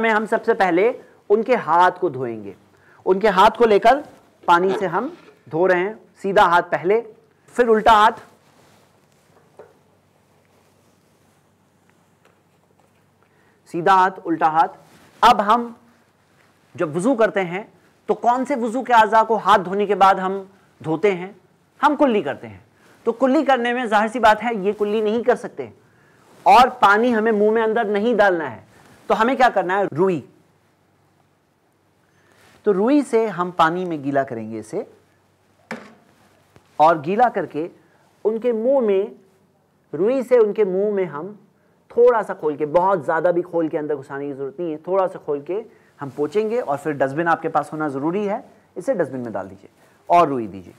में हम सबसे पहले उनके हाथ को धोएंगे उनके हाथ को लेकर पानी से हम धो रहे हैं सीधा हाथ पहले फिर उल्टा हाथ सीधा हाथ उल्टा हाथ अब हम जब वजू करते हैं तो कौन से वजू के आजा को हाथ धोने के बाद हम धोते हैं हम कुल्ली करते हैं तो कुल्ली करने में जाहिर सी बात है ये कुल्ली नहीं कर सकते और पानी हमें मुंह में अंदर नहीं डालना है तो हमें क्या करना है रुई तो रुई से हम पानी में गीला करेंगे इसे और गीला करके उनके मुंह में रुई से उनके मुंह में हम थोड़ा सा खोल के बहुत ज़्यादा भी खोल के अंदर घुसाने की ज़रूरत नहीं है थोड़ा सा खोल के हम पोचेंगे और फिर डस्टबिन आपके पास होना ज़रूरी है इसे डस्टबिन में डाल दीजिए और रुई दीजिए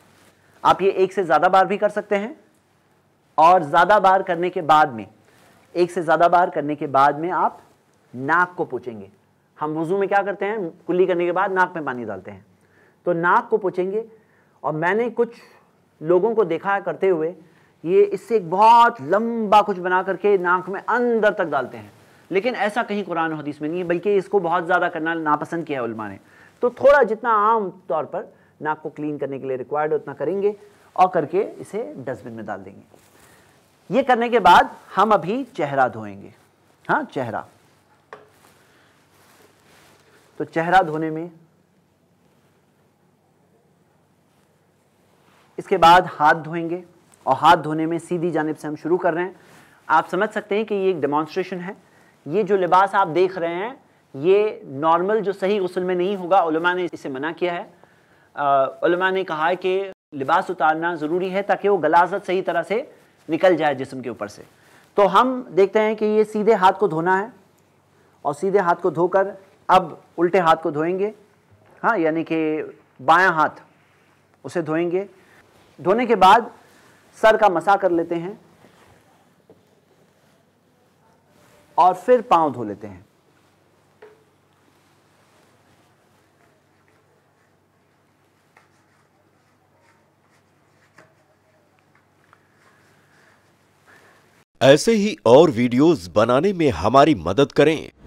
आप ये एक से ज़्यादा बार भी कर सकते हैं और ज़्यादा बार करने के बाद में एक से ज़्यादा बार करने के बाद में आप नाक को पूछेंगे हम वजू में क्या करते हैं कुल्ली करने के बाद नाक में पानी डालते हैं तो नाक को पूछेंगे और मैंने कुछ लोगों को देखा करते हुए ये इससे एक बहुत लंबा कुछ बना करके नाक में अंदर तक डालते हैं लेकिन ऐसा कहीं कुरान हदीस में नहीं है बल्कि इसको बहुत ज़्यादा करना नापसंद किया है ने तो थोड़ा जितना आम तौर पर नाक को क्लीन करने के लिए रिक्वायर्ड उतना करेंगे और करके इसे डस्टबिन में डाल देंगे ये करने के बाद हम अभी चेहरा धोएंगे हाँ चेहरा तो चेहरा धोने में इसके बाद हाथ धोएंगे और हाथ धोने में सीधी जानब से हम शुरू कर रहे हैं आप समझ सकते हैं कि ये एक डेमॉन्स्ट्रेशन है ये जो लिबास आप देख रहे हैं ये नॉर्मल जो सही गसल में नहीं होगा उलमा ने इसे मना किया है आ, उलमा ने कहा है कि लिबास उतारना ज़रूरी है ताकि वो गलाजत सही तरह से निकल जाए जिसम के ऊपर से तो हम देखते हैं कि ये सीधे हाथ को धोना है और सीधे हाथ को धोकर अब उल्टे हाथ को धोएंगे हाँ यानी कि बायां हाथ उसे धोएंगे धोने के बाद सर का मसा कर लेते हैं और फिर पांव धो लेते हैं ऐसे ही और वीडियोस बनाने में हमारी मदद करें